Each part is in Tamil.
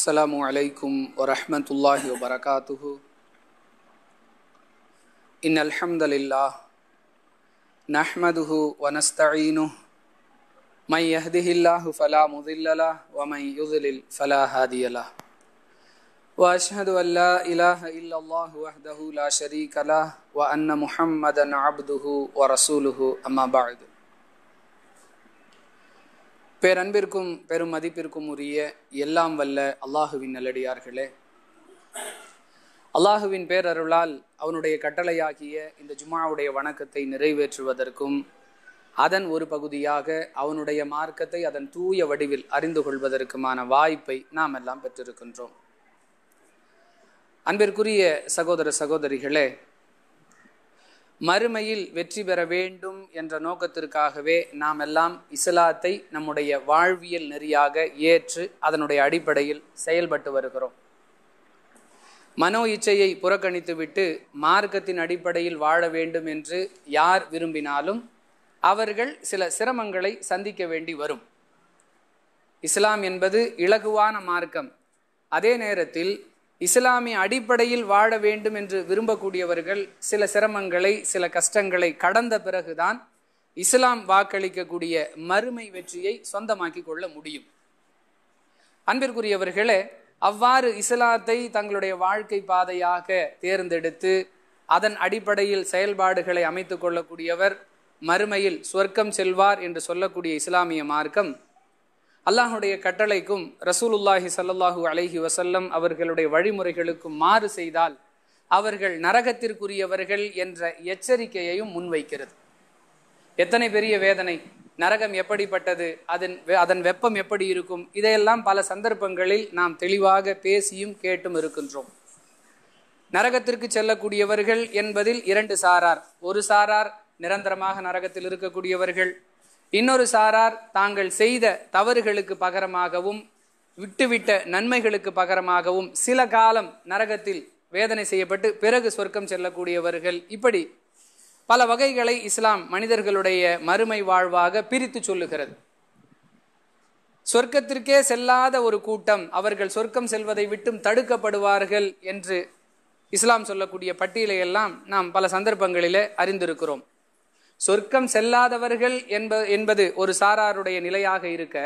السلام عليكم ورحمة الله وبركاته إن الحمد لله نحمده ونستعينه من يهده الله فلا مضل له ومن يضلل فلا هادي له وأشهد أن لا إله إلا الله وحده لا شريك له وأن محمدا عبده ورسوله أما بعد பேரன்பிற்கும் பெரும் மதிப்பிற்கும் உரிய எல்லாம் வல்ல அல்லாஹுவின் நல்லடியார்களே அல்லாஹுவின் பேரருளால் அவனுடைய கட்டளையாகிய இந்த ஜுமாவுடைய வணக்கத்தை நிறைவேற்றுவதற்கும் அதன் ஒரு பகுதியாக அவனுடைய மார்க்கத்தை அதன் தூய வடிவில் அறிந்து கொள்வதற்குமான வாய்ப்பை நாம் எல்லாம் பெற்றிருக்கின்றோம் அன்பிற்குரிய சகோதர சகோதரிகளே மறுமையில் வெற்றி பெற வேண்டும் என்ற நோக்கத்திற்காகவே நாம் எல்லாம் இஸ்லாத்தை நம்முடைய வாழ்வியல் நெறியாக ஏற்று அதனுடைய அடிப்படையில் செயல்பட்டு வருகிறோம் மனோ இச்சையை புறக்கணித்துவிட்டு மார்க்கத்தின் அடிப்படையில் வாழ வேண்டும் என்று யார் விரும்பினாலும் அவர்கள் சில சிரமங்களை சந்திக்க வேண்டி வரும் இஸ்லாம் என்பது இலகுவான மார்க்கம் அதே நேரத்தில் இஸ்லாமிய அடிப்படையில் வாழ வேண்டும் என்று விரும்பக்கூடியவர்கள் சில சிரமங்களை சில கஷ்டங்களை கடந்த பிறகுதான் இஸ்லாம் வாக்களிக்கக்கூடிய மறுமை வெற்றியை சொந்தமாக்கி கொள்ள முடியும் அன்பிற்குரியவர்களே அவ்வாறு இஸ்லாத்தை தங்களுடைய வாழ்க்கை பாதையாக தேர்ந்தெடுத்து அதன் அடிப்படையில் செயல்பாடுகளை அமைத்து கொள்ளக்கூடியவர் மறுமையில் சொர்க்கம் செல்வார் என்று சொல்லக்கூடிய இஸ்லாமிய மார்க்கம் அல்லாஹுடைய கட்டளைக்கும் ரசூலுல்லாஹி சல்லாஹூ அலஹி வசல்லம் அவர்களுடைய வழிமுறைகளுக்கும் மாறு செய்தால் அவர்கள் நரகத்திற்குரியவர்கள் என்ற எச்சரிக்கையையும் முன்வைக்கிறது எத்தனை பெரிய வேதனை நரகம் எப்படிப்பட்டது அதன் அதன் வெப்பம் எப்படி இருக்கும் இதையெல்லாம் பல சந்தர்ப்பங்களில் நாம் தெளிவாக பேசியும் கேட்டும் இருக்கின்றோம் நரகத்திற்கு செல்லக்கூடியவர்கள் என்பதில் இரண்டு சாரார் ஒரு சாரார் நிரந்தரமாக நரகத்தில் இருக்கக்கூடியவர்கள் இன்னொரு சாரார் தாங்கள் செய்த தவறுகளுக்கு பகரமாகவும் விட்டுவிட்ட நன்மைகளுக்கு பகரமாகவும் சில காலம் நரகத்தில் வேதனை செய்யப்பட்டு பிறகு சொர்க்கம் செல்லக்கூடியவர்கள் இப்படி பல வகைகளை இஸ்லாம் மனிதர்களுடைய மறுமை வாழ்வாக பிரித்து சொல்லுகிறது சொர்க்கத்திற்கே செல்லாத ஒரு கூட்டம் அவர்கள் சொர்க்கம் செல்வதை விட்டும் தடுக்கப்படுவார்கள் என்று இஸ்லாம் சொல்லக்கூடிய பட்டியலை எல்லாம் நாம் பல சந்தர்ப்பங்களிலே அறிந்திருக்கிறோம் சொர்க்கம் செல்லாதவர்கள் என்ப என்பது ஒரு சாராருடைய நிலையாக இருக்க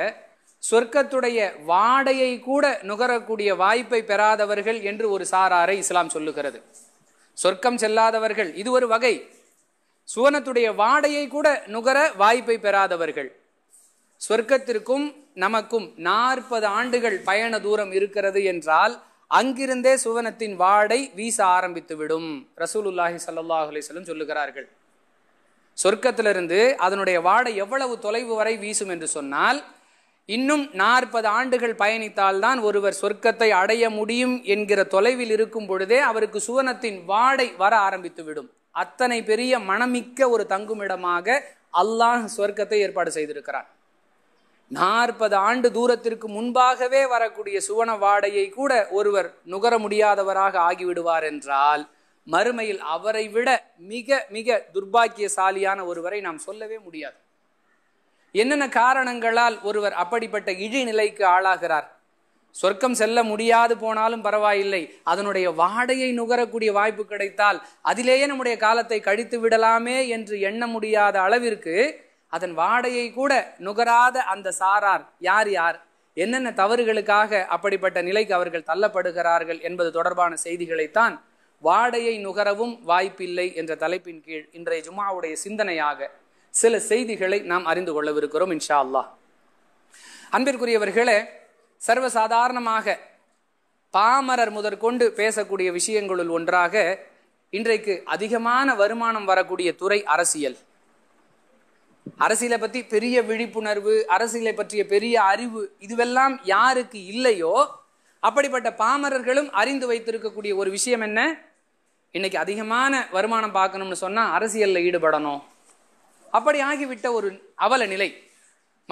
சொர்க்கத்துடைய வாடையை கூட நுகரக்கூடிய வாய்ப்பை பெறாதவர்கள் என்று ஒரு சாராரை இஸ்லாம் சொல்லுகிறது சொர்க்கம் செல்லாதவர்கள் இது ஒரு வகை சுவனத்துடைய வாடையை கூட நுகர வாய்ப்பை பெறாதவர்கள் சொர்க்கத்திற்கும் நமக்கும் நாற்பது ஆண்டுகள் பயண தூரம் இருக்கிறது என்றால் அங்கிருந்தே சுவனத்தின் வாடை வீச ஆரம்பித்துவிடும் ரசூலுல்லாஹி சல்லாஹ் அலிஸ்லம் சொல்லுகிறார்கள் சொர்க்கத்திலிருந்து அதனுடைய வாடை எவ்வளவு தொலைவு வரை வீசும் என்று சொன்னால் இன்னும் நாற்பது ஆண்டுகள் பயணித்தால்தான் ஒருவர் சொர்க்கத்தை அடைய முடியும் என்கிற தொலைவில் இருக்கும் பொழுதே அவருக்கு சுவனத்தின் வாடை வர ஆரம்பித்துவிடும் அத்தனை பெரிய மனமிக்க ஒரு தங்குமிடமாக அல்லாஹ் சொர்க்கத்தை ஏற்பாடு செய்திருக்கிறார் நாற்பது ஆண்டு தூரத்திற்கு முன்பாகவே வரக்கூடிய சுவன வாடையை கூட ஒருவர் நுகர முடியாதவராக ஆகிவிடுவார் என்றால் மறுமையில் அவரை விட மிக மிக துர்பாக்கியசாலியான ஒருவரை நாம் சொல்லவே முடியாது என்னென்ன காரணங்களால் ஒருவர் அப்படிப்பட்ட இழிநிலைக்கு ஆளாகிறார் சொர்க்கம் செல்ல முடியாது போனாலும் பரவாயில்லை அதனுடைய வாடையை நுகரக்கூடிய வாய்ப்பு கிடைத்தால் அதிலேயே நம்முடைய காலத்தை கழித்து விடலாமே என்று எண்ண முடியாத அளவிற்கு அதன் வாடையை கூட நுகராத அந்த சாரார் யார் யார் என்னென்ன தவறுகளுக்காக அப்படிப்பட்ட நிலைக்கு அவர்கள் தள்ளப்படுகிறார்கள் என்பது தொடர்பான செய்திகளைத்தான் வாடையை நுகரவும் வாய்ப்பில்லை என்ற தலைப்பின் கீழ் இன்றைய ஜுமாவுடைய சிந்தனையாக சில செய்திகளை நாம் அறிந்து கொள்ளவிருக்கிறோம் இன்ஷா அல்லா அன்பிற்குரியவர்களே சர்வசாதாரணமாக பாமரர் முதற்கொண்டு பேசக்கூடிய விஷயங்களுள் ஒன்றாக இன்றைக்கு அதிகமான வருமானம் வரக்கூடிய துறை அரசியல் அரசியலை பற்றி பெரிய விழிப்புணர்வு அரசியலை பற்றிய பெரிய அறிவு இதுவெல்லாம் யாருக்கு இல்லையோ அப்படிப்பட்ட பாமரர்களும் அறிந்து வைத்திருக்கக்கூடிய ஒரு விஷயம் என்ன இன்னைக்கு அதிகமான வருமானம் பார்க்கணும்னு சொன்னால் அரசியலில் ஈடுபடணும் அப்படி ஆகிவிட்ட ஒரு அவல நிலை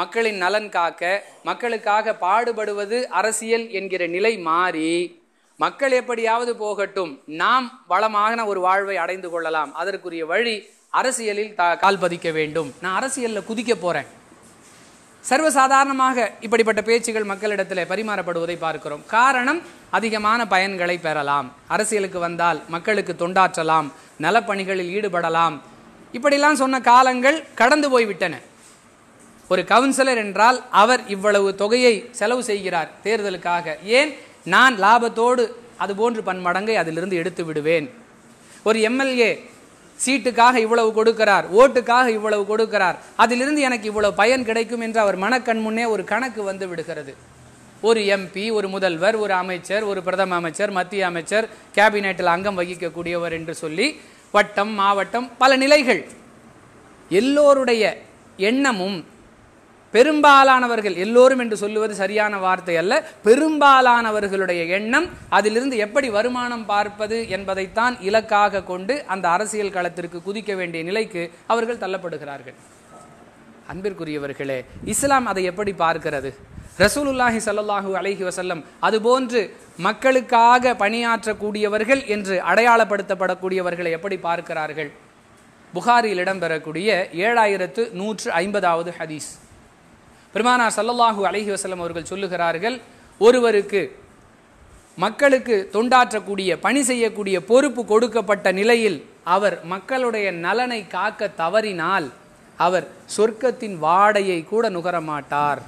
மக்களின் நலன் காக்க மக்களுக்காக பாடுபடுவது அரசியல் என்கிற நிலை மாறி மக்கள் எப்படியாவது போகட்டும் நாம் வளமாக ஒரு வாழ்வை அடைந்து கொள்ளலாம் அதற்குரிய வழி அரசியலில் தா கால் பதிக்க வேண்டும் நான் அரசியலில் குதிக்க போகிறேன் சர்வசாதாரணமாக இப்படிப்பட்ட பேச்சுகள் மக்களிடத்தில் பரிமாறப்படுவதை பார்க்கிறோம் காரணம் அதிகமான பயன்களை பெறலாம் அரசியலுக்கு வந்தால் மக்களுக்கு தொண்டாற்றலாம் நலப்பணிகளில் ஈடுபடலாம் இப்படிலாம் சொன்ன காலங்கள் கடந்து போய்விட்டன ஒரு கவுன்சிலர் என்றால் அவர் இவ்வளவு தொகையை செலவு செய்கிறார் தேர்தலுக்காக ஏன் நான் லாபத்தோடு அதுபோன்று பன்மடங்கை அதிலிருந்து எடுத்து விடுவேன் ஒரு எம்எல்ஏ சீட்டுக்காக இவ்வளவு கொடுக்கிறார் ஓட்டுக்காக இவ்வளவு கொடுக்கிறார் அதிலிருந்து எனக்கு இவ்வளவு பயன் கிடைக்கும் என்று அவர் மனக்கண் முன்னே ஒரு கணக்கு வந்து விடுகிறது ஒரு எம்பி ஒரு முதல்வர் ஒரு அமைச்சர் ஒரு பிரதம அமைச்சர் மத்திய அமைச்சர் கேபினெட்டில் அங்கம் வகிக்கக்கூடியவர் என்று சொல்லி வட்டம் மாவட்டம் பல நிலைகள் எல்லோருடைய எண்ணமும் பெரும்பாலானவர்கள் எல்லோரும் என்று சொல்லுவது சரியான வார்த்தை அல்ல பெரும்பாலானவர்களுடைய எண்ணம் அதிலிருந்து எப்படி வருமானம் பார்ப்பது என்பதைத்தான் இலக்காக கொண்டு அந்த அரசியல் களத்திற்கு குதிக்க வேண்டிய நிலைக்கு அவர்கள் தள்ளப்படுகிறார்கள் அன்பிற்குரியவர்களே இஸ்லாம் அதை எப்படி பார்க்கிறது ரசூலுல்லாஹி சல்லாஹு அலஹி வசல்லம் அதுபோன்று மக்களுக்காக பணியாற்றக்கூடியவர்கள் என்று அடையாளப்படுத்தப்படக்கூடியவர்களை எப்படி பார்க்கிறார்கள் புகாரில் இடம்பெறக்கூடிய ஏழாயிரத்து நூற்று ஐம்பதாவது ஹதீஸ் பெருமானார் சல்லல்லாஹூ அலஹி வசலம் அவர்கள் சொல்லுகிறார்கள் ஒருவருக்கு மக்களுக்கு தொண்டாற்றக்கூடிய பணி செய்யக்கூடிய பொறுப்பு கொடுக்கப்பட்ட நிலையில் அவர் மக்களுடைய நலனை காக்க தவறினால் அவர் சொர்க்கத்தின் வாடையை கூட நுகரமாட்டார்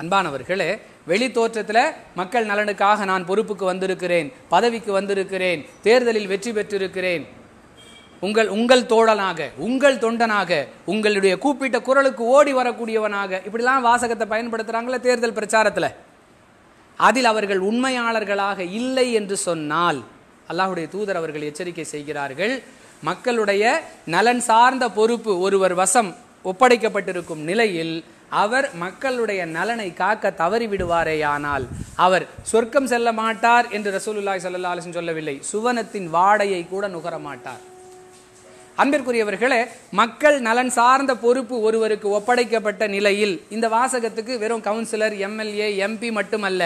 அன்பானவர்களே வெளி தோற்றத்தில் மக்கள் நலனுக்காக நான் பொறுப்புக்கு வந்திருக்கிறேன் பதவிக்கு வந்திருக்கிறேன் தேர்தலில் வெற்றி பெற்றிருக்கிறேன் உங்கள் உங்கள் தோழனாக உங்கள் தொண்டனாக உங்களுடைய கூப்பிட்ட குரலுக்கு ஓடி வரக்கூடியவனாக இப்படிலாம் வாசகத்தை பயன்படுத்துகிறாங்களே தேர்தல் பிரச்சாரத்தில் அதில் அவர்கள் உண்மையாளர்களாக இல்லை என்று சொன்னால் அல்லாஹுடைய தூதர் அவர்கள் எச்சரிக்கை செய்கிறார்கள் மக்களுடைய நலன் சார்ந்த பொறுப்பு ஒருவர் வசம் ஒப்படைக்கப்பட்டிருக்கும் நிலையில் அவர் மக்களுடைய நலனை காக்க தவறிவிடுவாரேயானால் அவர் சொர்க்கம் செல்ல மாட்டார் என்று ரசூலுல்லாய் சல்லா அலிசன் சொல்லவில்லை சுவனத்தின் வாடையை கூட நுகர மாட்டார் அன்பிற்குரியவர்களே மக்கள் நலன் சார்ந்த பொறுப்பு ஒருவருக்கு ஒப்படைக்கப்பட்ட நிலையில் இந்த வாசகத்துக்கு வெறும் கவுன்சிலர் எம்எல்ஏ எம்பி மட்டுமல்ல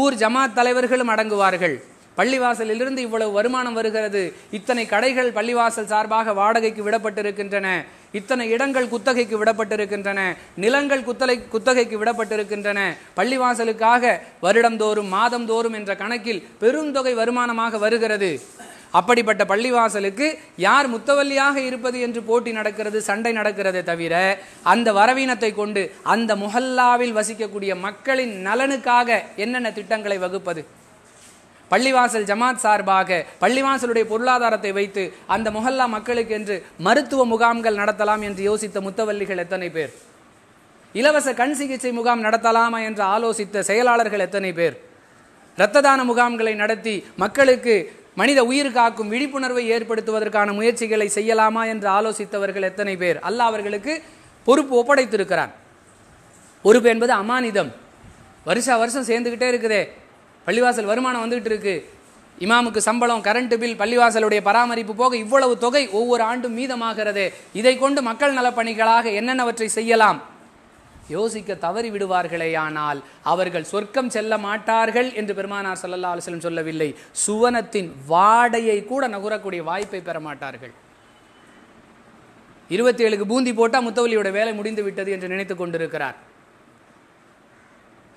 ஊர் ஜமாத் தலைவர்களும் அடங்குவார்கள் பள்ளிவாசலிலிருந்து இவ்வளவு வருமானம் வருகிறது இத்தனை கடைகள் பள்ளிவாசல் சார்பாக வாடகைக்கு விடப்பட்டிருக்கின்றன இத்தனை இடங்கள் குத்தகைக்கு விடப்பட்டிருக்கின்றன நிலங்கள் குத்தலை குத்தகைக்கு விடப்பட்டிருக்கின்றன பள்ளிவாசலுக்காக மாதம் தோறும் என்ற கணக்கில் பெருந்தொகை வருமானமாக வருகிறது அப்படிப்பட்ட பள்ளிவாசலுக்கு யார் முத்தவல்லியாக இருப்பது என்று போட்டி நடக்கிறது சண்டை நடக்கிறதே தவிர அந்த வரவீனத்தை கொண்டு அந்த முஹல்லாவில் வசிக்கக்கூடிய மக்களின் நலனுக்காக என்னென்ன திட்டங்களை வகுப்பது பள்ளிவாசல் ஜமாத் சார்பாக பள்ளிவாசலுடைய பொருளாதாரத்தை வைத்து அந்த முகல்லா மக்களுக்கு என்று மருத்துவ முகாம்கள் நடத்தலாம் என்று யோசித்த முத்தவல்லிகள் எத்தனை பேர் இலவச கண் சிகிச்சை முகாம் நடத்தலாமா என்று ஆலோசித்த செயலாளர்கள் எத்தனை பேர் இரத்த தான முகாம்களை நடத்தி மக்களுக்கு மனித உயிர் காக்கும் விழிப்புணர்வை ஏற்படுத்துவதற்கான முயற்சிகளை செய்யலாமா என்று ஆலோசித்தவர்கள் எத்தனை பேர் அல்ல அவர்களுக்கு பொறுப்பு ஒப்படைத்திருக்கிறான் பொறுப்பு என்பது அமானிதம் வருஷ வருஷம் சேர்ந்துக்கிட்டே இருக்குதே பள்ளிவாசல் வருமானம் வந்துகிட்டு இருக்கு இமாமுக்கு சம்பளம் கரண்ட் பில் பள்ளிவாசலுடைய பராமரிப்பு போக இவ்வளவு தொகை ஒவ்வொரு ஆண்டும் மீதமாகிறது இதை கொண்டு மக்கள் நலப்பணிகளாக என்னென்னவற்றை செய்யலாம் யோசிக்க தவறி ஆனால் அவர்கள் சொர்க்கம் செல்ல மாட்டார்கள் என்று பெருமானார் சல்லல்லா அலுவலம் சொல்லவில்லை சுவனத்தின் வாடையை கூட நகரக்கூடிய வாய்ப்பை பெற மாட்டார்கள் இருபத்தி ஏழுக்கு பூந்தி போட்டால் முத்தவலியோட வேலை முடிந்து விட்டது என்று நினைத்து கொண்டிருக்கிறார்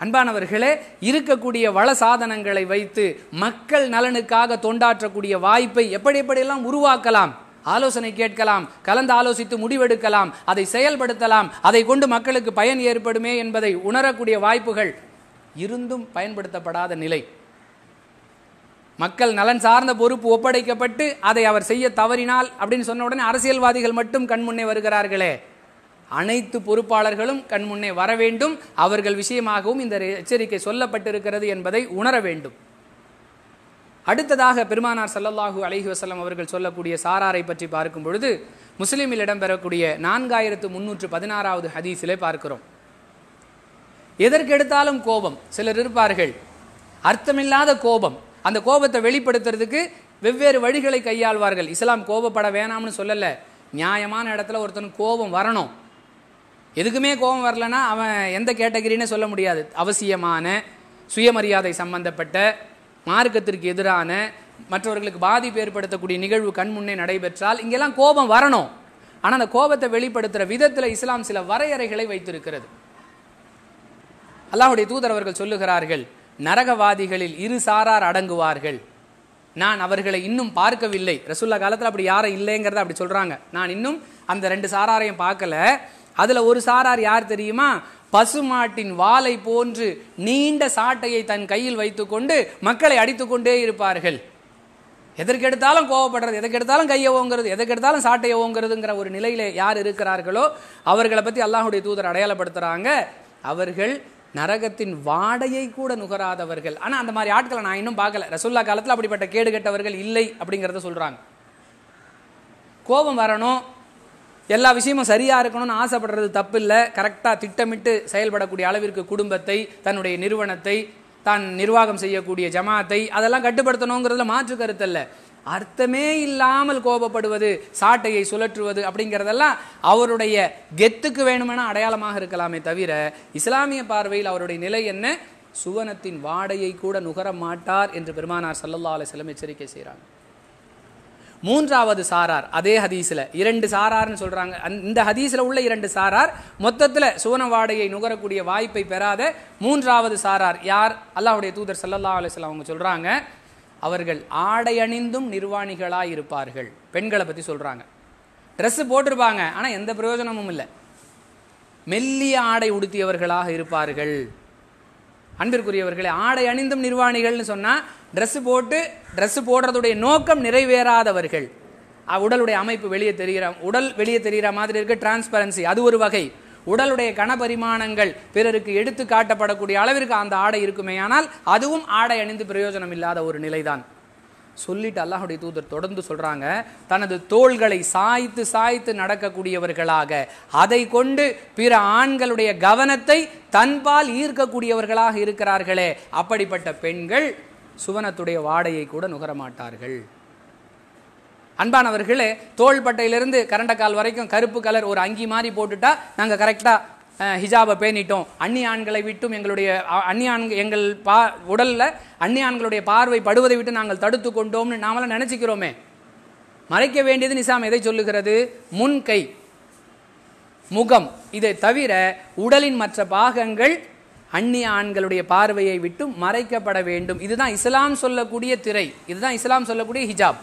அன்பானவர்களே இருக்கக்கூடிய வள சாதனங்களை வைத்து மக்கள் நலனுக்காக தொண்டாற்றக்கூடிய வாய்ப்பை எப்படி எப்படியெல்லாம் உருவாக்கலாம் ஆலோசனை கேட்கலாம் கலந்து ஆலோசித்து முடிவெடுக்கலாம் அதை செயல்படுத்தலாம் அதை கொண்டு மக்களுக்கு பயன் ஏற்படுமே என்பதை உணரக்கூடிய வாய்ப்புகள் இருந்தும் பயன்படுத்தப்படாத நிலை மக்கள் நலன் சார்ந்த பொறுப்பு ஒப்படைக்கப்பட்டு அதை அவர் செய்ய தவறினால் அப்படின்னு சொன்ன உடனே அரசியல்வாதிகள் மட்டும் கண்முன்னே வருகிறார்களே அனைத்து பொறுப்பாளர்களும் கண்முன்னே வர வேண்டும் அவர்கள் விஷயமாகவும் இந்த எச்சரிக்கை சொல்லப்பட்டிருக்கிறது என்பதை உணர வேண்டும் அடுத்ததாக பெருமானார் சல்லல்லாஹூ அலஹி வசல்லம் அவர்கள் சொல்லக்கூடிய சாராரை பற்றி பார்க்கும் பொழுது முஸ்லீமில் இடம்பெறக்கூடிய நான்காயிரத்து முன்னூற்று பதினாறாவது ஹதீஸிலே பார்க்கிறோம் எதற்கு எடுத்தாலும் கோபம் சிலர் இருப்பார்கள் அர்த்தமில்லாத கோபம் அந்த கோபத்தை வெளிப்படுத்துறதுக்கு வெவ்வேறு வழிகளை கையாள்வார்கள் இஸ்லாம் கோபப்பட வேணாம்னு சொல்லலை நியாயமான இடத்துல ஒருத்தனுக்கு கோபம் வரணும் எதுக்குமே கோபம் வரலன்னா அவன் எந்த கேட்டகரின்னு சொல்ல முடியாது அவசியமான சுயமரியாதை சம்பந்தப்பட்ட மார்க்கத்திற்கு எதிரான மற்றவர்களுக்கு பாதிப்பு ஏற்படுத்தக்கூடிய நிகழ்வு கண்முன்னே நடைபெற்றால் இங்கெல்லாம் கோபம் வரணும் ஆனால் அந்த கோபத்தை வெளிப்படுத்துகிற விதத்தில் இஸ்லாம் சில வரையறைகளை வைத்திருக்கிறது அல்லாஹுடைய தூதர் அவர்கள் சொல்லுகிறார்கள் நரகவாதிகளில் இரு சாரார் அடங்குவார்கள் நான் அவர்களை இன்னும் பார்க்கவில்லை ரசுல்லா காலத்தில் அப்படி யாரும் இல்லைங்கிறத அப்படி சொல்கிறாங்க நான் இன்னும் அந்த ரெண்டு சாராரையும் பார்க்கல அதில் ஒரு சாரார் யார் தெரியுமா பசுமாட்டின் வாலை போன்று நீண்ட சாட்டையை தன் கையில் வைத்துக்கொண்டு மக்களை அடித்துக்கொண்டே இருப்பார்கள் எதற்கெடுத்தாலும் கோவப்படுறது எதற்கெடுத்தாலும் கையை ஓங்கிறது எதற்கெடுத்தாலும் சாட்டையை ஓங்கிறதுங்கிற ஒரு நிலையில் யார் இருக்கிறார்களோ அவர்களை பற்றி அல்லாஹுடைய தூதர் அடையாளப்படுத்துகிறாங்க அவர்கள் நரகத்தின் வாடையை கூட நுகராதவர்கள் ஆனால் அந்த மாதிரி ஆட்களை நான் இன்னும் பார்க்கல ரசுல்லா காலத்தில் அப்படிப்பட்ட கேடு கெட்டவர்கள் இல்லை அப்படிங்கிறத சொல்கிறாங்க கோபம் வரணும் எல்லா விஷயமும் சரியாக இருக்கணும்னு ஆசைப்படுறது தப்பு இல்லை கரெக்டாக திட்டமிட்டு செயல்படக்கூடிய அளவிற்கு குடும்பத்தை தன்னுடைய நிறுவனத்தை தான் நிர்வாகம் செய்யக்கூடிய ஜமாத்தை அதெல்லாம் கட்டுப்படுத்தணுங்கிறதுல மாற்று கருத்து இல்லை அர்த்தமே இல்லாமல் கோபப்படுவது சாட்டையை சுழற்றுவது அப்படிங்கிறதெல்லாம் அவருடைய கெத்துக்கு வேணுமென அடையாளமாக இருக்கலாமே தவிர இஸ்லாமிய பார்வையில் அவருடைய நிலை என்ன சுவனத்தின் வாடையை கூட நுகர மாட்டார் என்று பெருமானார் சல்லல்லா செல்லம் எச்சரிக்கை செய்கிறாங்க மூன்றாவது சாரார் அதே ஹதீஸில் இரண்டு சாரார்னு சொல்கிறாங்க இந்த ஹதீஸில் உள்ள இரண்டு சாரார் மொத்தத்தில் வாடையை நுகரக்கூடிய வாய்ப்பை பெறாத மூன்றாவது சாரார் யார் அல்லாஹுடைய தூதர் சல்லல்லா அலிஸ்லாம் அவங்க சொல்கிறாங்க அவர்கள் ஆடை அணிந்தும் நிர்வாணிகளாக இருப்பார்கள் பெண்களை பற்றி சொல்கிறாங்க ட்ரெஸ்ஸு போட்டிருப்பாங்க ஆனால் எந்த பிரயோஜனமும் இல்லை மெல்லிய ஆடை உடுத்தியவர்களாக இருப்பார்கள் அன்பிற்குரியவர்களே ஆடை அணிந்தும் நிர்வாணிகள்னு சொன்னால் ட்ரெஸ்ஸு போட்டு ட்ரெஸ்ஸு போடுறதுடைய நோக்கம் நிறைவேறாதவர்கள் உடலுடைய அமைப்பு வெளியே தெரிகிற உடல் வெளியே தெரிகிற மாதிரி இருக்குது டிரான்ஸ்பரன்சி அது ஒரு வகை உடலுடைய கணபரிமாணங்கள் பிறருக்கு எடுத்து காட்டப்படக்கூடிய அளவிற்கு அந்த ஆடை இருக்குமே ஆனால் அதுவும் ஆடை அணிந்து பிரயோஜனம் இல்லாத ஒரு நிலைதான் சொல்லிட்டு அல்லாஹுடைய தூதர் தொடர்ந்து சொல்கிறாங்க தனது தோள்களை சாய்த்து சாய்த்து நடக்கக்கூடியவர்களாக அதை கொண்டு பிற ஆண்களுடைய கவனத்தை தன்பால் ஈர்க்கக்கூடியவர்களாக இருக்கிறார்களே அப்படிப்பட்ட பெண்கள் சுவனத்துடைய வாடையை கூட நுகர மாட்டார்கள் அன்பானவர்களே தோள்பட்டையிலிருந்து கரண்டக்கால் வரைக்கும் கருப்பு கலர் ஒரு அங்கி மாதிரி போட்டுட்டா நாங்கள் கரெக்டாக ஹிஜாபை பேணிட்டோம் அந்நிய ஆண்களை விட்டும் எங்களுடைய அந்நிய ஆண் எங்கள் பா உடலில் அந்நிய ஆண்களுடைய பார்வை படுவதை விட்டு நாங்கள் தடுத்து கொண்டோம்னு நாமெல்லாம் நினச்சிக்கிறோமே மறைக்க வேண்டியது நிசாம் எதை சொல்லுகிறது முன்கை முகம் இதை தவிர உடலின் மற்ற பாகங்கள் அந்நிய ஆண்களுடைய பார்வையை விட்டு மறைக்கப்பட வேண்டும் இதுதான் இஸ்லாம் சொல்லக்கூடிய திரை இதுதான் இஸ்லாம் சொல்லக்கூடிய ஹிஜாப்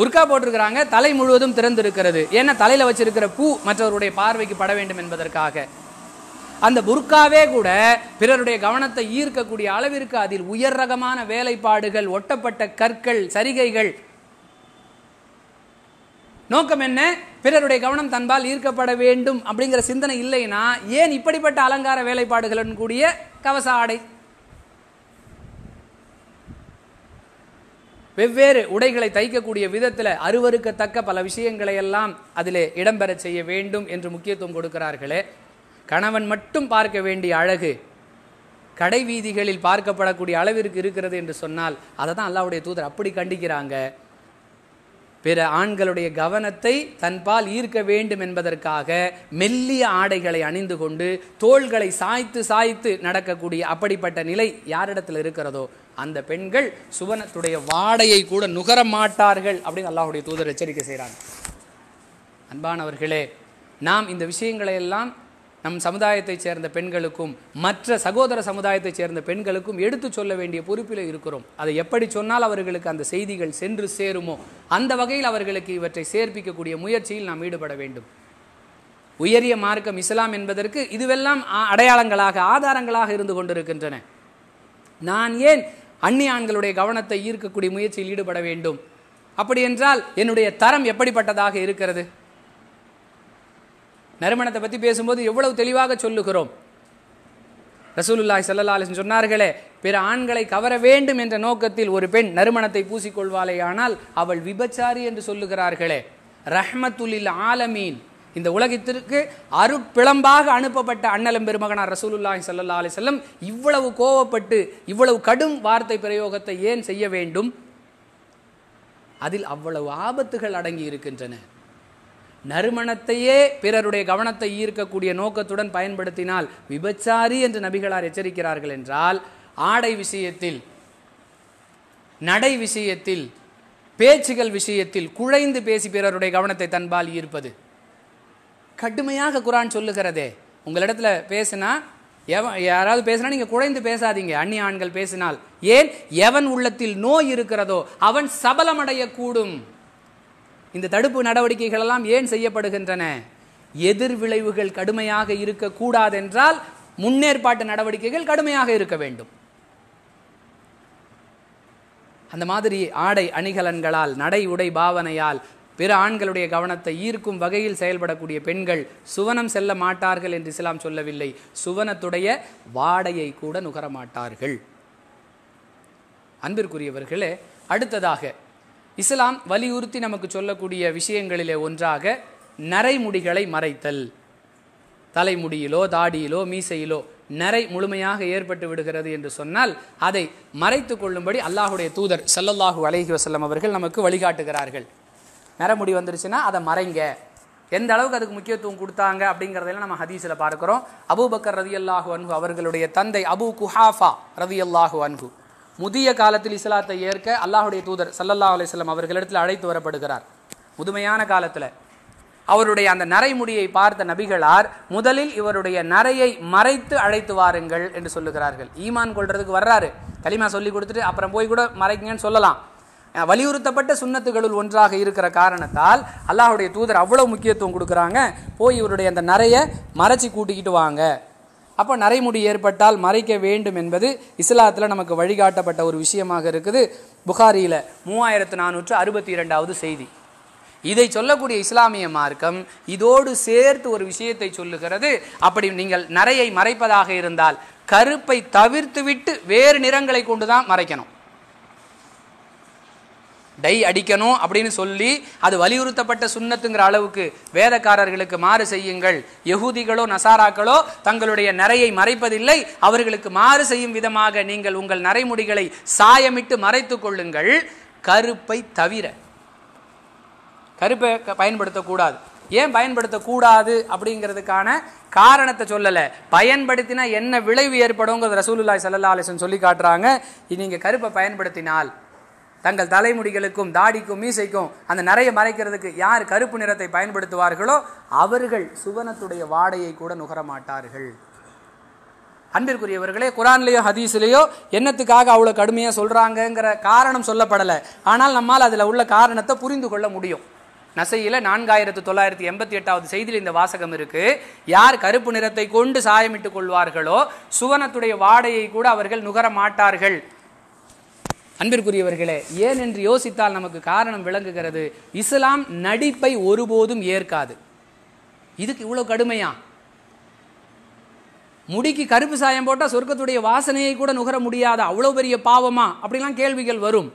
புர்கா போட்டிருக்கிறாங்க தலை முழுவதும் திறந்திருக்கிறது ஏன்னா தலையில் வச்சிருக்கிற பூ மற்றவருடைய பார்வைக்கு பட வேண்டும் என்பதற்காக அந்த புர்காவே கூட பிறருடைய கவனத்தை ஈர்க்கக்கூடிய அளவிற்கு அதில் உயர் ரகமான வேலைப்பாடுகள் ஒட்டப்பட்ட கற்கள் சரிகைகள் நோக்கம் என்ன பிறருடைய கவனம் தன்பால் ஈர்க்கப்பட வேண்டும் அப்படிங்கிற சிந்தனை இல்லைன்னா ஏன் இப்படிப்பட்ட அலங்கார வேலைப்பாடுகளுடன் கூடிய கவச ஆடை வெவ்வேறு உடைகளை தைக்கக்கூடிய விதத்தில் அருவருக்கத்தக்க பல விஷயங்களை எல்லாம் அதில் இடம்பெற செய்ய வேண்டும் என்று முக்கியத்துவம் கொடுக்கிறார்களே கணவன் மட்டும் பார்க்க வேண்டிய அழகு கடை வீதிகளில் பார்க்கப்படக்கூடிய அளவிற்கு இருக்கிறது என்று சொன்னால் அதை தான் அல்லாவுடைய தூதர் அப்படி கண்டிக்கிறாங்க பிற ஆண்களுடைய கவனத்தை தன்பால் ஈர்க்க வேண்டும் என்பதற்காக மெல்லிய ஆடைகளை அணிந்து கொண்டு தோள்களை சாய்த்து சாய்த்து நடக்கக்கூடிய அப்படிப்பட்ட நிலை யாரிடத்தில் இருக்கிறதோ அந்த பெண்கள் சுவனத்துடைய வாடையை கூட நுகர மாட்டார்கள் அப்படின்னு அல்லாஹுடைய தூதர் எச்சரிக்கை செய்கிறாங்க அன்பானவர்களே நாம் இந்த விஷயங்களை எல்லாம் நம் சமுதாயத்தைச் சேர்ந்த பெண்களுக்கும் மற்ற சகோதர சமுதாயத்தைச் சேர்ந்த பெண்களுக்கும் எடுத்து சொல்ல வேண்டிய பொறுப்பில் இருக்கிறோம் அதை எப்படி சொன்னால் அவர்களுக்கு அந்த செய்திகள் சென்று சேருமோ அந்த வகையில் அவர்களுக்கு இவற்றை சேர்ப்பிக்கக்கூடிய முயற்சியில் நாம் ஈடுபட வேண்டும் உயரிய மார்க்கம் இஸ்லாம் என்பதற்கு இதுவெல்லாம் அடையாளங்களாக ஆதாரங்களாக இருந்து கொண்டிருக்கின்றன நான் ஏன் அந்நிய ஆண்களுடைய கவனத்தை ஈர்க்கக்கூடிய முயற்சியில் ஈடுபட வேண்டும் அப்படி என்றால் என்னுடைய தரம் எப்படிப்பட்டதாக இருக்கிறது நறுமணத்தை பற்றி பேசும்போது எவ்வளவு தெளிவாக சொல்லுகிறோம் ரசூலுல்லாய் சல்லல்லாஹ் சொன்னார்களே பிற ஆண்களை கவர வேண்டும் என்ற நோக்கத்தில் ஒரு பெண் நறுமணத்தை பூசிக்கொள்வாளே ஆனால் அவள் விபச்சாரி என்று சொல்லுகிறார்களே ரஹ்மத்துலில் ஆலமீன் இந்த உலகத்திற்கு அருட்பிளம்பாக அனுப்பப்பட்ட அண்ணலம் பெருமகனார் ரசூலுல்லாஹி சல்லா அலி செல்லம் இவ்வளவு கோவப்பட்டு இவ்வளவு கடும் வார்த்தை பிரயோகத்தை ஏன் செய்ய வேண்டும் அதில் அவ்வளவு ஆபத்துகள் அடங்கி இருக்கின்றன நறுமணத்தையே பிறருடைய கவனத்தை ஈர்க்கக்கூடிய நோக்கத்துடன் பயன்படுத்தினால் விபச்சாரி என்று நபிகளார் எச்சரிக்கிறார்கள் என்றால் ஆடை விஷயத்தில் நடை விஷயத்தில் பேச்சுகள் விஷயத்தில் குழைந்து பேசி பிறருடைய கவனத்தை தன்பால் ஈர்ப்பது கடுமையாக குரான் சொல்லுகிறதே உங்களிடத்தில் பேசினா எவன் யாராவது பேசுனா நீங்கள் குழைந்து பேசாதீங்க அந்நிய ஆண்கள் பேசினால் ஏன் எவன் உள்ளத்தில் நோய் இருக்கிறதோ அவன் சபலமடையக்கூடும் இந்த தடுப்பு நடவடிக்கைகளெல்லாம் ஏன் செய்யப்படுகின்றன எதிர் விளைவுகள் கடுமையாக இருக்கக்கூடாதென்றால் முன்னேற்பாட்டு நடவடிக்கைகள் கடுமையாக இருக்க வேண்டும் அந்த மாதிரி ஆடை அணிகலன்களால் நடை உடை பாவனையால் பிற ஆண்களுடைய கவனத்தை ஈர்க்கும் வகையில் செயல்படக்கூடிய பெண்கள் சுவனம் செல்ல மாட்டார்கள் என்று இஸ்லாம் சொல்லவில்லை சுவனத்துடைய வாடையை கூட நுகரமாட்டார்கள் அன்பிற்குரியவர்களே அடுத்ததாக இஸ்லாம் வலியுறுத்தி நமக்கு சொல்லக்கூடிய விஷயங்களிலே ஒன்றாக நரைமுடிகளை மறைத்தல் தலைமுடியிலோ தாடியிலோ மீசையிலோ நரை முழுமையாக ஏற்பட்டு விடுகிறது என்று சொன்னால் அதை மறைத்து கொள்ளும்படி அல்லாஹுடைய தூதர் சல்லல்லாஹு அலஹி வசல்லம் அவர்கள் நமக்கு வழிகாட்டுகிறார்கள் நரமுடி வந்துருச்சுன்னா அதை மறைங்க எந்த அளவுக்கு அதுக்கு முக்கியத்துவம் கொடுத்தாங்க அப்படிங்கிறதெல்லாம் நம்ம ஹதீஸில் பார்க்குறோம் அபூபக்கர் ரதி அல்லாஹு அன்பு அவர்களுடைய தந்தை அபு குஹாஃபா ரதி அல்லாஹு அன்ஹு முதிய காலத்தில் இஸ்லாத்தை ஏற்க அல்லாஹுடைய தூதர் சல்லல்லா அலிஸ்லாம் அவர்களிடத்தில் அழைத்து வரப்படுகிறார் முதுமையான காலத்தில் அவருடைய அந்த நரைமுடியை பார்த்த நபிகளார் முதலில் இவருடைய நரையை மறைத்து அழைத்து வாருங்கள் என்று சொல்லுகிறார்கள் ஈமான் கொள்றதுக்கு வர்றாரு களிமா சொல்லி கொடுத்துட்டு அப்புறம் போய் கூட மறைக்குங்கன்னு சொல்லலாம் வலியுறுத்தப்பட்ட சுண்ணத்துகளுள் ஒன்றாக இருக்கிற காரணத்தால் அல்லாஹுடைய தூதர் அவ்வளோ முக்கியத்துவம் கொடுக்குறாங்க போய் இவருடைய அந்த நரையை மறைச்சி கூட்டிக்கிட்டு வாங்க அப்போ நரைமுடி ஏற்பட்டால் மறைக்க வேண்டும் என்பது இஸ்லாத்தில் நமக்கு வழிகாட்டப்பட்ட ஒரு விஷயமாக இருக்குது புகாரியில் மூவாயிரத்து நானூற்று அறுபத்தி இரண்டாவது செய்தி இதை சொல்லக்கூடிய இஸ்லாமிய மார்க்கம் இதோடு சேர்த்து ஒரு விஷயத்தை சொல்லுகிறது அப்படி நீங்கள் நரையை மறைப்பதாக இருந்தால் கருப்பை தவிர்த்து விட்டு வேறு நிறங்களை கொண்டு தான் மறைக்கணும் டை அடிக்கணும் அப்படின்னு சொல்லி அது வலியுறுத்தப்பட்ட சுண்ணத்துங்கிற அளவுக்கு வேதக்காரர்களுக்கு மாறு செய்யுங்கள் யகுதிகளோ நசாராக்களோ தங்களுடைய நரையை மறைப்பதில்லை அவர்களுக்கு மாறு செய்யும் விதமாக நீங்கள் உங்கள் நரைமுடிகளை சாயமிட்டு மறைத்து கொள்ளுங்கள் கருப்பை தவிர கருப்பை பயன்படுத்தக்கூடாது ஏன் பயன்படுத்தக்கூடாது அப்படிங்கிறதுக்கான காரணத்தை சொல்லலை பயன்படுத்தினா என்ன விளைவு ஏற்படும் ரசூலுல்லாய் சல்லா அலிசன் சொல்லி காட்டுறாங்க நீங்கள் கருப்பை பயன்படுத்தினால் தங்கள் தலைமுடிகளுக்கும் தாடிக்கும் மீசைக்கும் அந்த நிறைய மறைக்கிறதுக்கு யார் கருப்பு நிறத்தை பயன்படுத்துவார்களோ அவர்கள் சுவனத்துடைய வாடையை கூட நுகரமாட்டார்கள் அன்பிற்குரியவர்களே குரான்லேயோ ஹதீஸ்லேயோ என்னத்துக்காக அவ்வளோ கடுமையாக சொல்கிறாங்கங்கிற காரணம் சொல்லப்படலை ஆனால் நம்மால் அதில் உள்ள காரணத்தை புரிந்து கொள்ள முடியும் நசையில் நான்காயிரத்து தொள்ளாயிரத்தி எண்பத்தி எட்டாவது செய்தியில் இந்த வாசகம் இருக்கு யார் கருப்பு நிறத்தை கொண்டு சாயமிட்டுக் கொள்வார்களோ சுவனத்துடைய வாடையை கூட அவர்கள் நுகர மாட்டார்கள் அன்பிற்குரியவர்களே ஏன் என்று யோசித்தால் நமக்கு காரணம் விளங்குகிறது இஸ்லாம் நடிப்பை ஒருபோதும் ஏற்காது இதுக்கு இவ்வளோ கடுமையா முடிக்கு கருப்பு சாயம் போட்டால் சொர்க்கத்துடைய வாசனையை கூட நுகர முடியாத அவ்வளோ பெரிய பாவமா அப்படிலாம் கேள்விகள் வரும்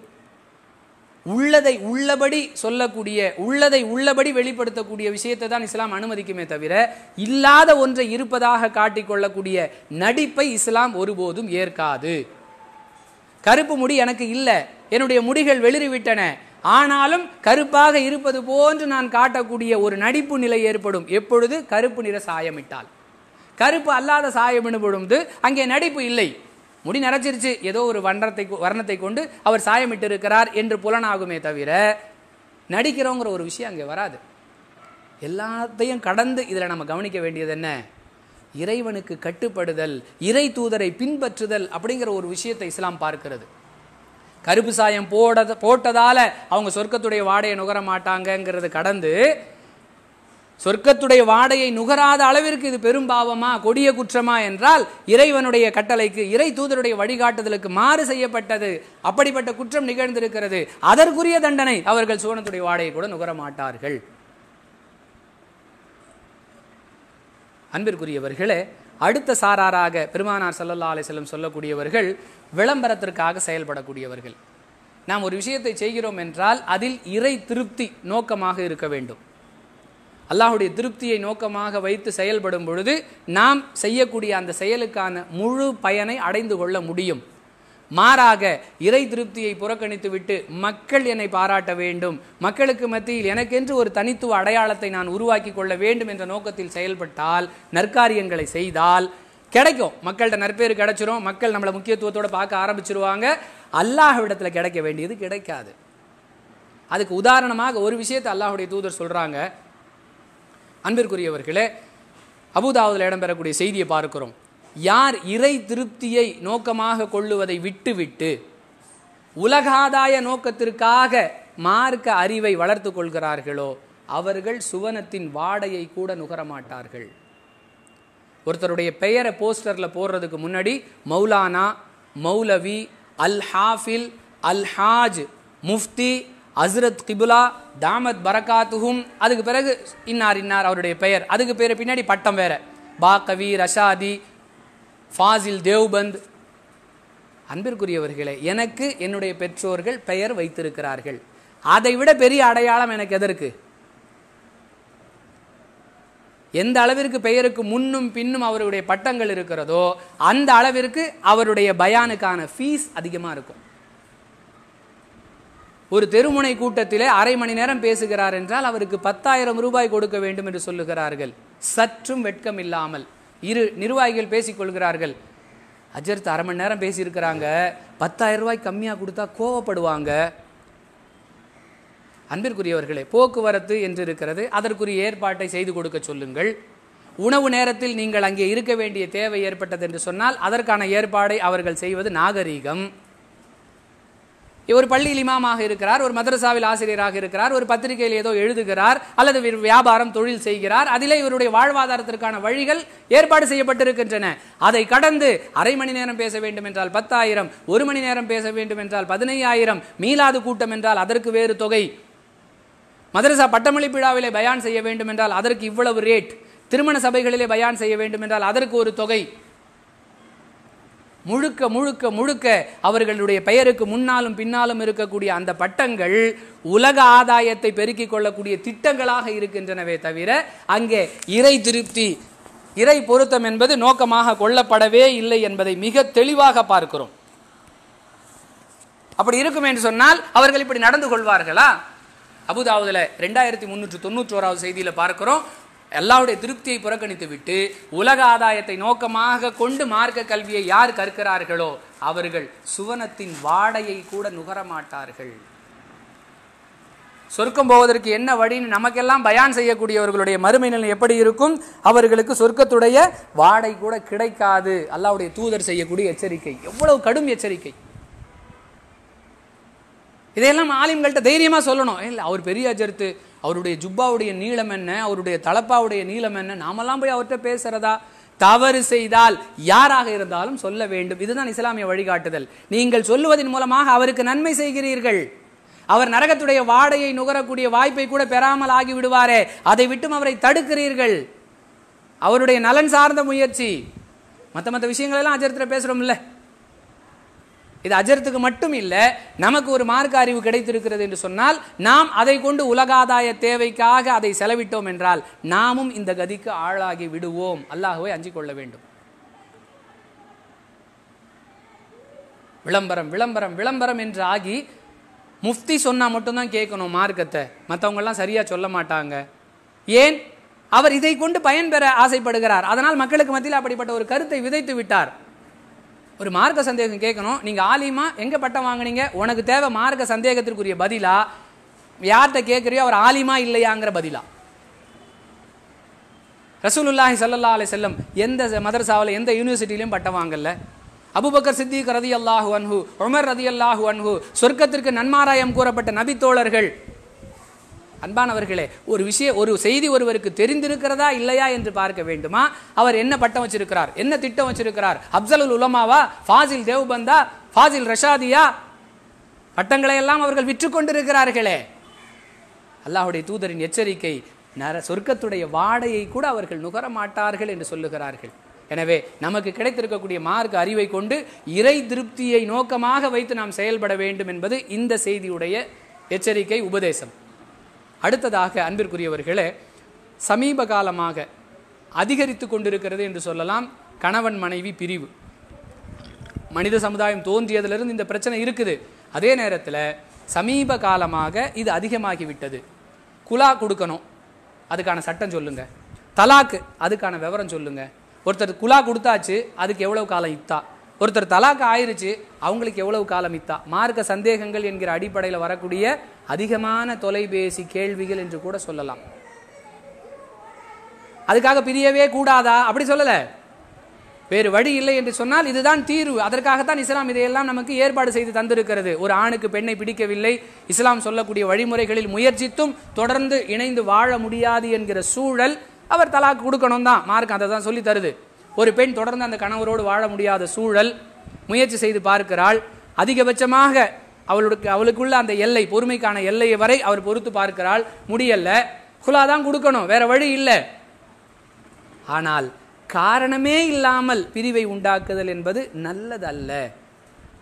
உள்ளதை உள்ளபடி சொல்லக்கூடிய உள்ளதை உள்ளபடி வெளிப்படுத்தக்கூடிய விஷயத்தை தான் இஸ்லாம் அனுமதிக்குமே தவிர இல்லாத ஒன்றை இருப்பதாக காட்டிக்கொள்ளக்கூடிய நடிப்பை இஸ்லாம் ஒருபோதும் ஏற்காது கருப்பு முடி எனக்கு இல்லை என்னுடைய முடிகள் வெளிறிவிட்டன ஆனாலும் கருப்பாக இருப்பது போன்று நான் காட்டக்கூடிய ஒரு நடிப்பு நிலை ஏற்படும் எப்பொழுது கருப்பு நிற சாயமிட்டால் கருப்பு அல்லாத சாயம் பொழுது அங்கே நடிப்பு இல்லை முடி நிறைச்சிருச்சு ஏதோ ஒரு வண்ணத்தை வர்ணத்தை கொண்டு அவர் சாயமிட்டு இருக்கிறார் என்று புலனாகுமே தவிர நடிக்கிறோங்கிற ஒரு விஷயம் அங்கே வராது எல்லாத்தையும் கடந்து இதில் நம்ம கவனிக்க வேண்டியது என்ன இறைவனுக்கு கட்டுப்படுதல் இறை தூதரை பின்பற்றுதல் அப்படிங்கிற ஒரு விஷயத்தை இஸ்லாம் பார்க்கிறது கருப்பு சாயம் போட போட்டதால் அவங்க சொர்க்கத்துடைய வாடையை நுகர மாட்டாங்கங்கிறது கடந்து சொர்க்கத்துடைய வாடையை நுகராத அளவிற்கு இது பெரும்பாவமா கொடிய குற்றமா என்றால் இறைவனுடைய கட்டளைக்கு இறை தூதருடைய வழிகாட்டுதலுக்கு மாறு செய்யப்பட்டது அப்படிப்பட்ட குற்றம் நிகழ்ந்திருக்கிறது அதற்குரிய தண்டனை அவர்கள் சோனத்துடைய வாடையை கூட நுகர மாட்டார்கள் அன்பிற்குரியவர்களே அடுத்த சாராராக பெருமானார் சல்லல்லா செல்லம் சொல்லக்கூடியவர்கள் விளம்பரத்திற்காக செயல்படக்கூடியவர்கள் நாம் ஒரு விஷயத்தை செய்கிறோம் என்றால் அதில் இறை திருப்தி நோக்கமாக இருக்க வேண்டும் அல்லாஹுடைய திருப்தியை நோக்கமாக வைத்து செயல்படும் பொழுது நாம் செய்யக்கூடிய அந்த செயலுக்கான முழு பயனை அடைந்து கொள்ள முடியும் மாறாக இறை திருப்தியை புறக்கணித்துவிட்டு மக்கள் என்னை பாராட்ட வேண்டும் மக்களுக்கு மத்தியில் எனக்கென்று ஒரு தனித்துவ அடையாளத்தை நான் உருவாக்கி கொள்ள வேண்டும் என்ற நோக்கத்தில் செயல்பட்டால் நற்காரியங்களை செய்தால் கிடைக்கும் மக்கள்கிட்ட நற்பேறு கிடைச்சிரும் மக்கள் நம்மளை முக்கியத்துவத்தோடு பார்க்க ஆரம்பிச்சிருவாங்க அல்லாஹ்விடத்தில் கிடைக்க வேண்டியது கிடைக்காது அதுக்கு உதாரணமாக ஒரு விஷயத்தை அல்லாஹுடைய தூதர் சொல்கிறாங்க அன்பிற்குரியவர்களே அபுதாவதில் இடம்பெறக்கூடிய செய்தியை பார்க்கிறோம் யார் இறை திருப்தியை நோக்கமாக கொள்ளுவதை விட்டுவிட்டு உலகாதாய நோக்கத்திற்காக மார்க்க அறிவை வளர்த்து கொள்கிறார்களோ அவர்கள் சுவனத்தின் வாடையை கூட நுகரமாட்டார்கள் ஒருத்தருடைய பெயரை போஸ்டரில் போடுறதுக்கு முன்னாடி மௌலானா மௌலவி அல் ஹாஃபில் அல் ஹாஜ் முஃப்தி அஸ்ரத் கிபுலா தாமத் பரகாத்துஹும் அதுக்கு பிறகு இன்னார் இன்னார் அவருடைய பெயர் அதுக்கு பேர் பின்னாடி பட்டம் வேற பாகவி ரஷாதி ஃபாசில் தேவ்பந்த் அன்பிற்குரியவர்களே எனக்கு என்னுடைய பெற்றோர்கள் பெயர் வைத்திருக்கிறார்கள் அதை விட பெரிய அடையாளம் எனக்கு எதற்கு எந்த அளவிற்கு பெயருக்கு முன்னும் பின்னும் அவருடைய பட்டங்கள் இருக்கிறதோ அந்த அளவிற்கு அவருடைய பயானுக்கான ஃபீஸ் அதிகமாக இருக்கும் ஒரு தெருமுனை கூட்டத்திலே அரை மணி நேரம் பேசுகிறார் என்றால் அவருக்கு பத்தாயிரம் ரூபாய் கொடுக்க வேண்டும் என்று சொல்லுகிறார்கள் சற்றும் வெட்கம் இல்லாமல் இரு நிர்வாகிகள் பேசிக்கொள்கிறார்கள் அஜர்த் அரை மணி நேரம் பேசியிருக்கிறாங்க பத்தாயிரம் ரூபாய் கம்மியாக கொடுத்தா கோவப்படுவாங்க அன்பிற்குரியவர்களே போக்குவரத்து என்று இருக்கிறது அதற்குரிய ஏற்பாட்டை செய்து கொடுக்க சொல்லுங்கள் உணவு நேரத்தில் நீங்கள் அங்கே இருக்க வேண்டிய தேவை ஏற்பட்டது என்று சொன்னால் அதற்கான ஏற்பாடை அவர்கள் செய்வது நாகரீகம் ஒரு பள்ளியில் இமாமாக இருக்கிறார் ஒரு மதரசாவில் ஆசிரியராக இருக்கிறார் ஒரு பத்திரிகையில் ஏதோ எழுதுகிறார் அல்லது வியாபாரம் தொழில் செய்கிறார் அதிலே இவருடைய வாழ்வாதாரத்திற்கான வழிகள் ஏற்பாடு செய்யப்பட்டிருக்கின்றன அதை கடந்து அரை மணி நேரம் பேச வேண்டும் என்றால் பத்தாயிரம் ஒரு மணி நேரம் பேச வேண்டும் என்றால் பதினையாயிரம் மீளாது கூட்டம் என்றால் அதற்கு வேறு தொகை மதரசா பட்டமளிப்பு விழாவிலே பயான் செய்ய வேண்டும் என்றால் அதற்கு இவ்வளவு ரேட் திருமண சபைகளிலே பயான் செய்ய வேண்டும் என்றால் அதற்கு ஒரு தொகை முழுக்க முழுக்க முழுக்க அவர்களுடைய பெயருக்கு முன்னாலும் பின்னாலும் இருக்கக்கூடிய அந்த பட்டங்கள் உலக ஆதாயத்தை பெருக்கிக் கொள்ளக்கூடிய திட்டங்களாக இருக்கின்றனவே தவிர அங்கே இறை திருப்தி இறை பொருத்தம் என்பது நோக்கமாக கொள்ளப்படவே இல்லை என்பதை மிக தெளிவாக பார்க்கிறோம் அப்படி இருக்கும் என்று சொன்னால் அவர்கள் இப்படி நடந்து கொள்வார்களா அபுதாவதுல ரெண்டாயிரத்தி தொண்ணூற்றி ஓராவது செய்தியில் பார்க்கிறோம் எல்லாருடைய திருப்தியை புறக்கணித்துவிட்டு உலக ஆதாயத்தை நோக்கமாக கொண்டு மார்க்க கல்வியை யார் கற்கிறார்களோ அவர்கள் சுவனத்தின் வாடையை கூட நுகரமாட்டார்கள் சொர்க்கம் போவதற்கு என்ன வழின்னு நமக்கெல்லாம் பயான் செய்யக்கூடியவர்களுடைய மறுமை நிலை எப்படி இருக்கும் அவர்களுக்கு சொர்க்கத்துடைய வாடை கூட கிடைக்காது அல்லாவுடைய தூதர் செய்யக்கூடிய எச்சரிக்கை எவ்வளவு கடும் எச்சரிக்கை இதையெல்லாம் ஆலிம்கள்ட்ட தைரியமாக சொல்லணும் இல்லை அவர் பெரிய அஜர்த்து அவருடைய ஜுப்பாவுடைய நீளம் என்ன அவருடைய தலப்பாவுடைய நீளம் என்ன நாமெல்லாம் போய் அவர்கிட்ட பேசுறதா தவறு செய்தால் யாராக இருந்தாலும் சொல்ல வேண்டும் இதுதான் இஸ்லாமிய வழிகாட்டுதல் நீங்கள் சொல்லுவதன் மூலமாக அவருக்கு நன்மை செய்கிறீர்கள் அவர் நரகத்துடைய வாடையை நுகரக்கூடிய வாய்ப்பை கூட பெறாமல் ஆகி விடுவாரே அதை விட்டும் அவரை தடுக்கிறீர்கள் அவருடைய நலன் சார்ந்த முயற்சி மற்ற மற்ற விஷயங்களெல்லாம் அச்சரித்தில் பேசுகிறோம்ல இது அஜரத்துக்கு மட்டும் இல்லை நமக்கு ஒரு மார்க்க அறிவு கிடைத்திருக்கிறது என்று சொன்னால் நாம் அதை கொண்டு உலகாதாய தேவைக்காக அதை செலவிட்டோம் என்றால் நாமும் இந்த கதிக்கு ஆளாகி விடுவோம் அல்லாஹுவை அஞ்சிக் கொள்ள வேண்டும் விளம்பரம் விளம்பரம் விளம்பரம் என்று ஆகி முஃப்தி சொன்னால் மட்டும்தான் கேட்கணும் மார்க்கத்தை மற்றவங்கெல்லாம் சரியாக சொல்ல மாட்டாங்க ஏன் அவர் இதை கொண்டு பயன்பெற ஆசைப்படுகிறார் அதனால் மக்களுக்கு மத்தியில் அப்படிப்பட்ட ஒரு கருத்தை விதைத்து விட்டார் ஒரு மார்க்க சந்தேகம் கேட்கணும் நீங்கள் ஆலிமா எங்கே பட்டம் வாங்கினீங்க உனக்கு தேவை மார்க்க சந்தேகத்திற்குரிய பதிலா யார்கிட்ட கேட்குறியோ அவர் ஆலிமா இல்லையாங்கிற பதிலா ரசூலுல்லாஹி சல்லா அலி செல்லம் எந்த மதரசாவில் எந்த யூனிவர்சிட்டிலையும் பட்டம் வாங்கல அபுபக்கர் சித்திக் ரதி அல்லாஹு அன்ஹு உமர் ரதி அல்லாஹு அன்ஹு சொர்க்கத்திற்கு நன்மாராயம் கூறப்பட்ட நபித்தோழர்கள் அன்பானவர்களே ஒரு விஷய ஒரு செய்தி ஒருவருக்கு தெரிந்திருக்கிறதா இல்லையா என்று பார்க்க வேண்டுமா அவர் என்ன பட்டம் வச்சிருக்கிறார் என்ன திட்டம் வச்சிருக்கிறார் அப்சலுல் உலமாவா ஃபாசில் தேவ்பந்தா ஃபாசில் ரஷாதியா பட்டங்களை எல்லாம் அவர்கள் விற்று கொண்டிருக்கிறார்களே அல்லாஹுடைய தூதரின் எச்சரிக்கை நர சொர்க்கத்துடைய வாடையை கூட அவர்கள் நுகர மாட்டார்கள் என்று சொல்லுகிறார்கள் எனவே நமக்கு கிடைத்திருக்கக்கூடிய மார்க் அறிவை கொண்டு இறை திருப்தியை நோக்கமாக வைத்து நாம் செயல்பட வேண்டும் என்பது இந்த செய்தியுடைய எச்சரிக்கை உபதேசம் அடுத்ததாக அன்பிற்குரியவர்களே சமீப காலமாக அதிகரித்து கொண்டிருக்கிறது என்று சொல்லலாம் கணவன் மனைவி பிரிவு மனித சமுதாயம் தோன்றியதிலிருந்து இந்த பிரச்சனை இருக்குது அதே நேரத்தில் சமீப காலமாக இது அதிகமாகிவிட்டது குலா கொடுக்கணும் அதுக்கான சட்டம் சொல்லுங்கள் தலாக்கு அதுக்கான விவரம் சொல்லுங்கள் ஒருத்தர் குலா கொடுத்தாச்சு அதுக்கு எவ்வளோ காலம் இத்தா ஒருத்தர் தலாக்கு ஆயிருச்சு அவங்களுக்கு எவ்வளவு காலம் இத்தா மார்க்க சந்தேகங்கள் என்கிற அடிப்படையில் வரக்கூடிய அதிகமான தொலைபேசி கேள்விகள் என்று கூட சொல்லலாம் அதுக்காக பிரியவே கூடாதா அப்படி சொல்லலை வேறு வழி இல்லை என்று சொன்னால் இதுதான் தீர்வு அதற்காகத்தான் இஸ்லாம் இதையெல்லாம் நமக்கு ஏற்பாடு செய்து தந்திருக்கிறது ஒரு ஆணுக்கு பெண்ணை பிடிக்கவில்லை இஸ்லாம் சொல்லக்கூடிய வழிமுறைகளில் முயற்சித்தும் தொடர்ந்து இணைந்து வாழ முடியாது என்கிற சூழல் அவர் தலாக்கு கொடுக்கணும் தான் மார்க் அதை தான் சொல்லி தருது ஒரு பெண் தொடர்ந்து அந்த கணவரோடு வாழ முடியாத சூழல் முயற்சி செய்து பார்க்கிறாள் அதிகபட்சமாக அவளுக்கு அவளுக்குள்ள அந்த எல்லை பொறுமைக்கான எல்லை வரை அவர் பொறுத்து பார்க்கிறாள் முடியல குலா தான் கொடுக்கணும் வேற வழி இல்லை ஆனால் காரணமே இல்லாமல் பிரிவை உண்டாக்குதல் என்பது நல்லதல்ல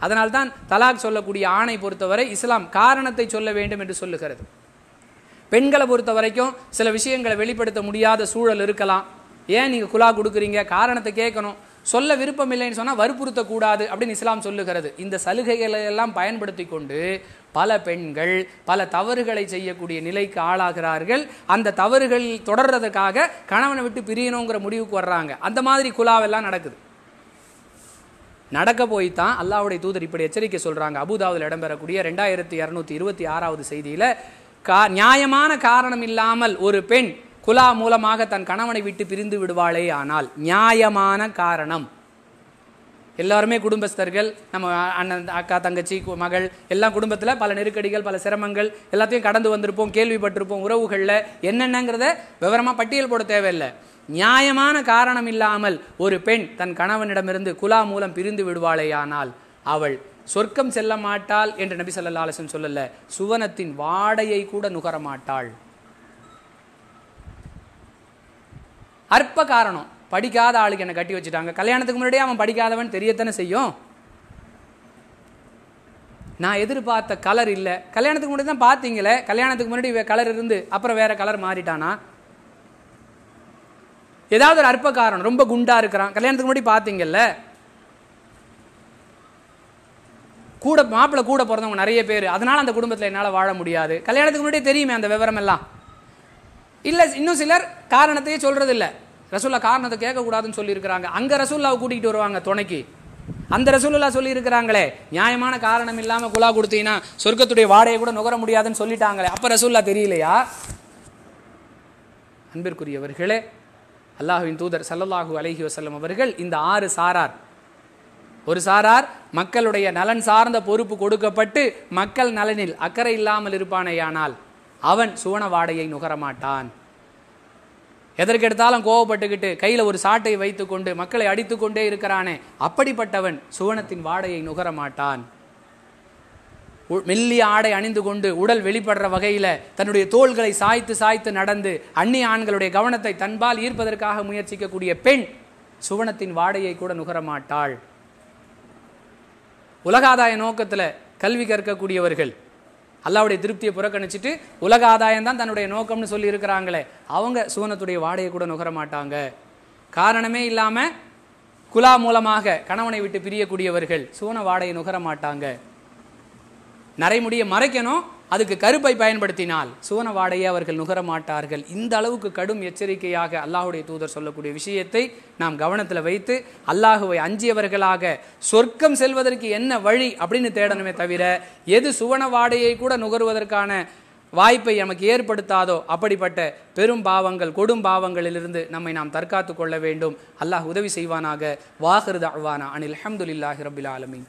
அதனால்தான் தலாக் சொல்லக்கூடிய ஆணை பொறுத்தவரை இஸ்லாம் காரணத்தை சொல்ல வேண்டும் என்று சொல்லுகிறது பெண்களை பொறுத்த வரைக்கும் சில விஷயங்களை வெளிப்படுத்த முடியாத சூழல் இருக்கலாம் ஏன் நீங்கள் குலா கொடுக்குறீங்க காரணத்தை கேட்கணும் சொல்ல விருப்பம் இல்லைன்னு சொன்னால் வற்புறுத்தக்கூடாது அப்படின்னு இஸ்லாம் சொல்லுகிறது இந்த சலுகைகளை எல்லாம் பயன்படுத்தி கொண்டு பல பெண்கள் பல தவறுகளை செய்யக்கூடிய நிலைக்கு ஆளாகிறார்கள் அந்த தவறுகள் தொடர்றதுக்காக கணவனை விட்டு பிரியணுங்கிற முடிவுக்கு வர்றாங்க அந்த மாதிரி குலாவெல்லாம் நடக்குது நடக்க போய் தான் அல்லாவுடைய தூதர் இப்படி எச்சரிக்கை சொல்கிறாங்க அபுதாவில் இடம்பெறக்கூடிய ரெண்டாயிரத்தி இரநூத்தி இருபத்தி ஆறாவது செய்தியில் கா நியாயமான காரணம் இல்லாமல் ஒரு பெண் குலா மூலமாக தன் கணவனை விட்டு பிரிந்து விடுவாளே ஆனால் நியாயமான காரணம் எல்லாருமே குடும்பஸ்தர்கள் நம்ம அண்ணன் அக்கா தங்கச்சி மகள் எல்லாம் குடும்பத்தில் பல நெருக்கடிகள் பல சிரமங்கள் எல்லாத்தையும் கடந்து வந்திருப்போம் கேள்விப்பட்டிருப்போம் உறவுகளில் என்னென்னங்கிறத விவரமாக பட்டியல் போட தேவையில்லை நியாயமான காரணம் இல்லாமல் ஒரு பெண் தன் கணவனிடமிருந்து குலா மூலம் பிரிந்து விடுவாளேயானால் அவள் சொர்க்கம் செல்ல மாட்டாள் என்று நபி சொல்லல்லா சொல்லல சுவனத்தின் வாடையை கூட நுகரமாட்டாள் அற்ப காரணம் படிக்காத ஆளுக்கு என்னை கட்டி வச்சுட்டாங்க கல்யாணத்துக்கு முன்னாடியே அவன் படிக்காதவன் தெரியத்தானே செய்யும் நான் எதிர்பார்த்த கலர் இல்லை கல்யாணத்துக்கு முன்னாடி தான் பார்த்தீங்களே கல்யாணத்துக்கு முன்னாடி கலர் இருந்து அப்புறம் வேற கலர் மாறிட்டானா ஏதாவது ஒரு அற்ப காரணம் ரொம்ப குண்டாக இருக்கிறான் கல்யாணத்துக்கு முன்னாடி பார்த்தீங்கல்ல கூட மாப்பிள்ளை கூட பிறந்தவங்க நிறைய பேர் அதனால் அந்த குடும்பத்தில் என்னால் வாழ முடியாது கல்யாணத்துக்கு முன்னாடியே தெரியுமே அந்த விவரம் எல்லாம் இல்லை இன்னும் சிலர் காரணத்தையே சொல்கிறது இல்லை ரசூல்லா காரணத்தை கேட்கக்கூடாதுன்னு சொல்லியிருக்கிறாங்க அங்கே ரசூல்லாவை கூட்டிகிட்டு வருவாங்க துணைக்கு அந்த ரசூலுல்லா சொல்லியிருக்கிறாங்களே நியாயமான காரணம் இல்லாமல் குலா கொடுத்தீங்கன்னா சொர்க்கத்துடைய வாடையை கூட நுகர முடியாதுன்னு சொல்லிட்டாங்களே அப்போ ரசூல்லா தெரியலையா அன்பிற்குரியவர்களே அல்லாஹுவின் தூதர் சல்லல்லாஹு அலஹி வசல்லம் அவர்கள் இந்த ஆறு சாரார் ஒரு சாரார் மக்களுடைய நலன் சார்ந்த பொறுப்பு கொடுக்கப்பட்டு மக்கள் நலனில் அக்கறை இல்லாமல் இருப்பானேயானால் அவன் சுவன வாடையை நுகரமாட்டான் எதற்கெடுத்தாலும் கோவப்பட்டுக்கிட்டு கையில் ஒரு சாட்டை வைத்துக்கொண்டு மக்களை அடித்து கொண்டே இருக்கிறானே அப்படிப்பட்டவன் சுவனத்தின் வாடையை நுகர மாட்டான் மெல்லிய ஆடை அணிந்து கொண்டு உடல் வெளிப்படுற வகையில் தன்னுடைய தோள்களை சாய்த்து சாய்த்து நடந்து அந்நிய ஆண்களுடைய கவனத்தை தன்பால் ஈர்ப்பதற்காக முயற்சிக்கக்கூடிய பெண் சுவனத்தின் வாடையை கூட நுகரமாட்டாள் உலகாதாய நோக்கத்தில் கல்வி கற்கக்கூடியவர்கள் அல்லாவுடைய திருப்தியை புறக்கணிச்சிட்டு உலக ஆதாயம் தான் தன்னுடைய நோக்கம்னு சொல்லி இருக்கிறாங்களே அவங்க சுவனத்துடைய வாடகை கூட நுகர மாட்டாங்க காரணமே இல்லாமல் குலா மூலமாக கணவனை விட்டு பிரியக்கூடியவர்கள் சுவன வாடகை நுகர மாட்டாங்க நரைமுடியை மறைக்கணும் அதுக்கு கருப்பை பயன்படுத்தினால் சுவன வாடையை அவர்கள் நுகர மாட்டார்கள் இந்த அளவுக்கு கடும் எச்சரிக்கையாக அல்லாஹுடைய தூதர் சொல்லக்கூடிய விஷயத்தை நாம் கவனத்தில் வைத்து அல்லாஹுவை அஞ்சியவர்களாக சொர்க்கம் செல்வதற்கு என்ன வழி அப்படின்னு தேடணுமே தவிர எது சுவன வாடையை கூட நுகர்வதற்கான வாய்ப்பை நமக்கு ஏற்படுத்தாதோ அப்படிப்பட்ட பெரும் பாவங்கள் கொடும் பாவங்களிலிருந்து நம்மை நாம் தற்காத்து கொள்ள வேண்டும் அல்லாஹ் உதவி செய்வானாக வாஹிருதாழ்வானா அனில் அஹமதுல்லாஹி ரபில் ஆலமின்